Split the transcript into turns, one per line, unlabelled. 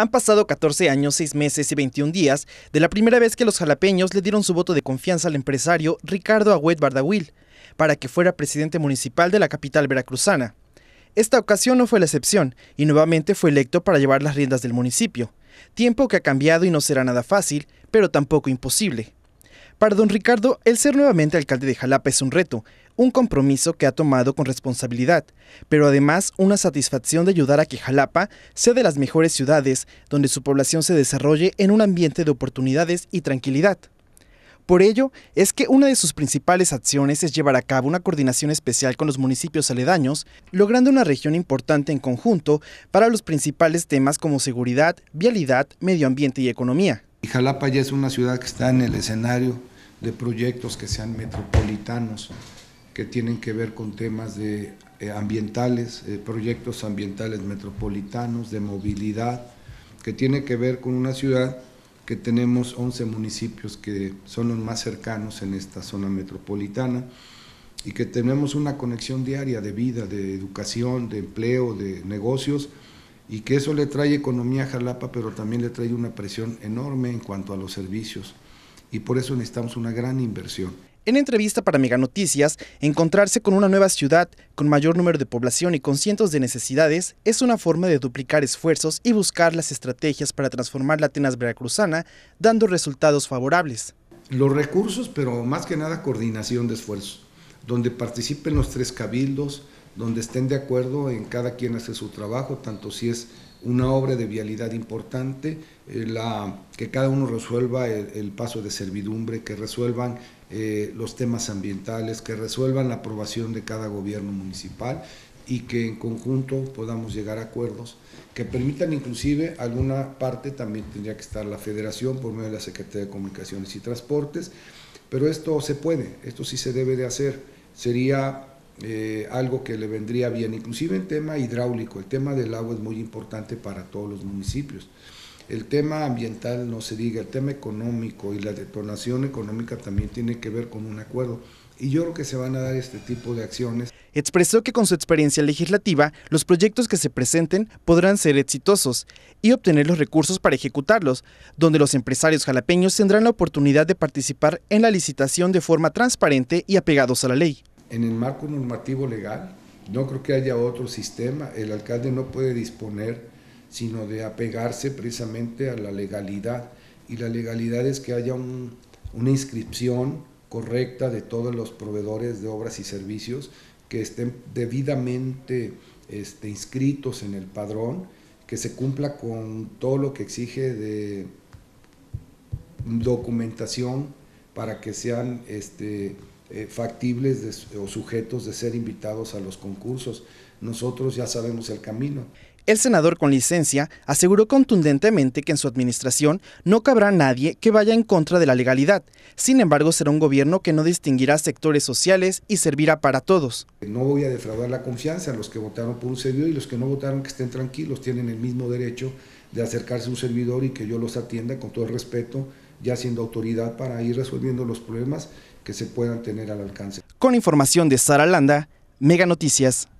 Han pasado 14 años, 6 meses y 21 días de la primera vez que los jalapeños le dieron su voto de confianza al empresario Ricardo Agüed Bardahuil para que fuera presidente municipal de la capital veracruzana. Esta ocasión no fue la excepción y nuevamente fue electo para llevar las riendas del municipio, tiempo que ha cambiado y no será nada fácil, pero tampoco imposible. Para don Ricardo, el ser nuevamente alcalde de Jalapa es un reto, un compromiso que ha tomado con responsabilidad, pero además una satisfacción de ayudar a que Jalapa sea de las mejores ciudades donde su población se desarrolle en un ambiente de oportunidades y tranquilidad. Por ello, es que una de sus principales acciones es llevar a cabo una coordinación especial con los municipios aledaños, logrando una región importante en conjunto para los principales temas como seguridad, vialidad, medio ambiente y economía.
Jalapa ya es una ciudad que está en el escenario de proyectos que sean metropolitanos, que tienen que ver con temas de, eh, ambientales, eh, proyectos ambientales metropolitanos, de movilidad, que tiene que ver con una ciudad que tenemos 11 municipios que son los más cercanos en esta zona metropolitana y que tenemos una conexión diaria de vida, de educación, de empleo, de negocios, y que eso le trae economía a Jalapa, pero también le trae una presión enorme en cuanto a los servicios. Y por eso
necesitamos una gran inversión. En entrevista para Mega Noticias, encontrarse con una nueva ciudad con mayor número de población y con cientos de necesidades es una forma de duplicar esfuerzos y buscar las estrategias para transformar la Atenas veracruzana, dando resultados favorables. Los recursos, pero más que nada coordinación de esfuerzos, donde participen los tres cabildos,
donde estén de acuerdo en cada quien hace su trabajo, tanto si es una obra de vialidad importante, eh, la, que cada uno resuelva el, paso de servidumbre, que resuelvan eh, los temas ambientales, que resuelvan la aprobación de cada gobierno municipal y que en conjunto podamos llegar a acuerdos que permitan inclusive alguna parte, también tendría que estar la federación por medio de la Secretaría de Comunicaciones y Transportes, pero esto se puede, esto sí se debe de hacer, sería eh, algo que le vendría bien, inclusive en tema hidráulico, el tema del agua es muy importante para todos los municipios. El tema ambiental no se diga, el tema económico y la detonación
económica también tiene que ver con un acuerdo. Y yo creo que se van a dar este tipo de acciones. Expresó que con su experiencia legislativa, los proyectos que se presenten podrán ser exitosos y obtener los recursos para ejecutarlos, donde los empresarios jalapeños tendrán la oportunidad de participar en la licitación de forma transparente y apegados a la ley.
En el marco normativo legal, no creo que haya otro sistema. El alcalde no puede disponer sino de apegarse precisamente a la legalidad. Y la legalidad es que haya una inscripción correcta de todos los proveedores de obras y servicios que estén debidamente este, inscritos en el padrón, que se cumpla con todo lo que exige de documentación para que sean este, eh, factibles o sujetos de ser invitados a los concursos.
Nosotros ya sabemos el camino. El senador con licencia aseguró contundentemente que en su administración no cabrá nadie que vaya en contra de la legalidad. Sin embargo, será un gobierno que no distinguirá sectores sociales y servirá para todos. No voy a
defraudar la confianza. Los que votaron por un servidor y los que no votaron que estén tranquilos. Tienen el mismo derecho de acercarse a un servidor y que yo los atienda con todo respeto, ya siendo autoridad para ir resolviendo
los problemas que se puedan
tener al alcance.
Con información de Sara Landa, Mega Noticias.